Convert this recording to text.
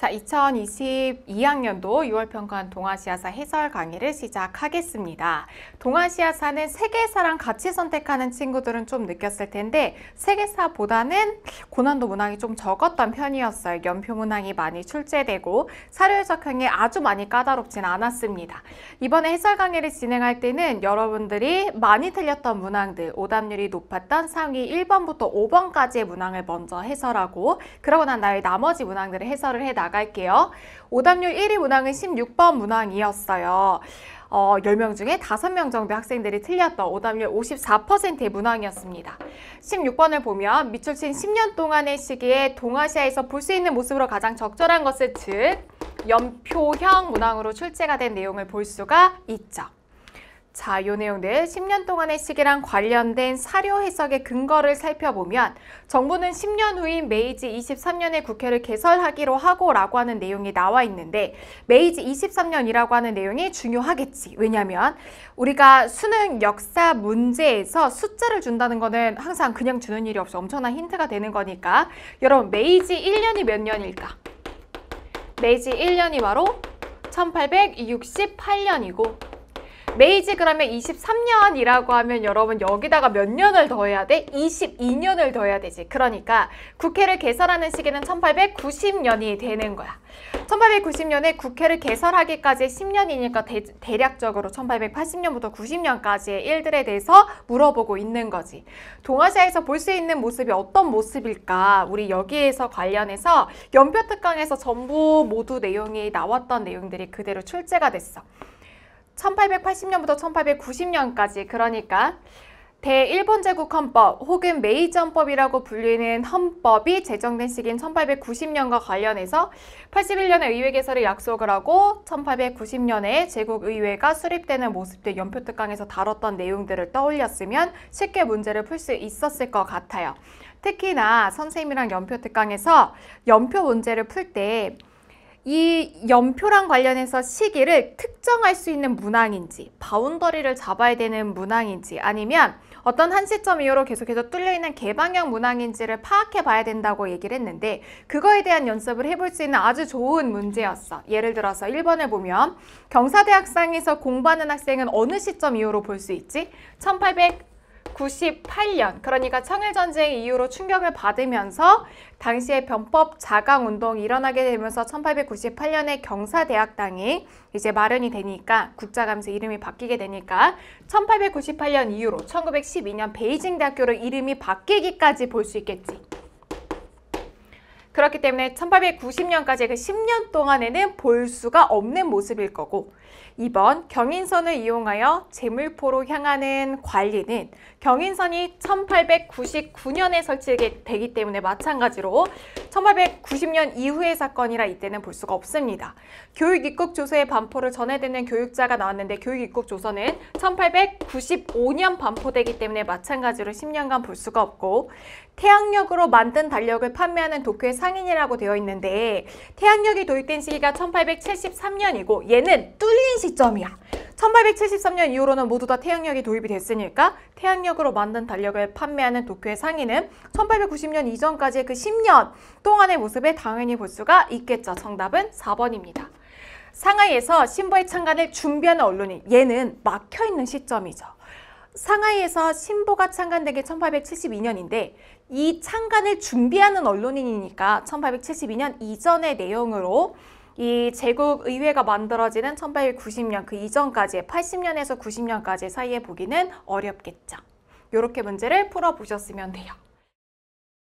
자, 2022학년도 6월 평간 가 동아시아사 해설 강의를 시작하겠습니다. 동아시아사는 세계사랑 같이 선택하는 친구들은 좀 느꼈을 텐데 세계사보다는 고난도 문항이 좀 적었던 편이었어요. 연표 문항이 많이 출제되고 사료해적형이 아주 많이 까다롭진 않았습니다. 이번에 해설 강의를 진행할 때는 여러분들이 많이 틀렸던 문항들, 오답률이 높았던 상위 1번부터 5번까지의 문항을 먼저 해설하고 그러고 난 다음에 나머지 문항들을 해설을 해나 나갈게요. 오답률 1위 문항은 16번 문항이었어요. 어, 10명 중에 5명 정도 학생들이 틀렸던 오답률 54%의 문항이었습니다. 16번을 보면 밑줄 친 10년 동안의 시기에 동아시아에서 볼 수 있는 모습으로 가장 적절한 것을 즉 연표형 문항으로 출제가 된 내용을 볼 수가 있죠. 자, 요 내용 들 10년 동안의 시기랑 관련된 사료 해석의 근거를 살펴보면 정부는 10년 후인 메이지 23년에 국회를 개설하기로 하고 라고 하는 내용이 나와 있는데 메이지 23년이라고 하는 내용이 중요하겠지. 왜냐면 우리가 수능 역사 문제에서 숫자를 준다는 거는 항상 그냥 주는 일이 없어 엄청난 힌트가 되는 거니까 여러분 메이지 1년이 몇 년일까? 메이지 1년이 바로 1868년이고 메이지 그러면 23년이라고 하면 여러분 여기다가 몇 년을 더해야 돼? 22년을 더해야 되지. 그러니까 국회를 개설하는 시기는 1890년이 되는 거야. 1890년에 국회를 개설하기까지 10년이니까 대, 대 략적으로 1880년부터 90년까지의 일들에 대해서 물어보고 있는 거지. 동아시아에서 볼 수 있는 모습이 어떤 모습일까? 우리 여기에서 관련해서 연표 특강에서 전부 모두 내용이 나왔던 내용들이 그대로 출제가 됐어. 1880년부터 1890년까지 그러니까 대일본 제국 헌법 혹은 메이전법이라고 불리는 헌법이 제정된 시기인 1890년과 관련해서 81년에 의회 개설을 약속을 하고 1890년에 제국 의회가 수립되는 모습 들 연표 특강에서 다뤘던 내용들을 떠올렸으면 쉽게 문제를 풀 수 있었을 것 같아요. 특히나 선생님이랑 연표 특강에서 연표 문제를 풀때 이 연표랑 관련해서 시기를 특정할 수 있는 문항인지 바운더리를 잡아야 되는 문항인지 아니면 어떤 한 시점 이후로 계속해서 뚫려있는 개방형 문항인지를 파악해 봐야 된다고 얘기를 했는데 그거에 대한 연습을 해볼 수 있는 아주 좋은 문제였어. 예를 들어서 1번을 보면 경사대 학상에서 공부하는 학생은 어느 시점 이후로 볼 수 있지? 1998년 그러니까 청일전쟁 이후로 충격을 받으면서 당시에 변법 자강 운동이 일어나게 되면서 1898년에 경사대학당이 이제 마련이 되니까 국자감사 이름이 바뀌게 되니까 1898년 이후로 1912년 베이징 대학교로 이름이 바뀌기까지 볼 수 있겠지. 그렇기 때문에 1890년까지 그 10년 동안에는 볼 수가 없는 모습일 거고 이번 경인선을 이용하여 제물포로 향하는 관리는 경인선이 1899년에 설치되기 때문에 마찬가지로 1890년 이후의 사건이라 이때는 볼 수가 없습니다. 교육 입국 조서의 반포를 전해드는 교육자가 나왔는데 교육 입국 조서는 1895년 반포되기 때문에 마찬가지로 10년간 볼 수가 없고 태양력으로 만든 달력을 판매하는 도쿄에서 상인이라고 되어 있는데 태양력이 도입된 시기가 1873년이고 얘는 뚫린 시점이야. 1873년 이후로는 모두 다 태양력이 도입이 됐으니까 태양력으로 만든 달력을 판매하는 도쿄의 상인은 1890년 이전까지의 그 10년 동안의 모습을 당연히 볼 수가 있겠죠. 정답은 4번입니다. 상하이에서 신보의 창간을 준비하는 언론이 얘는 막혀있는 시점이죠. 상하이에서 신보가 창간되게 1872년인데 이 창간을 준비하는 언론인이니까 1872년 이전의 내용으로 이 제국의회가 만들어지는 1890년 그 이전까지의 80년에서 90년까지 의 사이에 보기는 어렵겠죠. 이렇게 문제를 풀어보셨으면 돼요.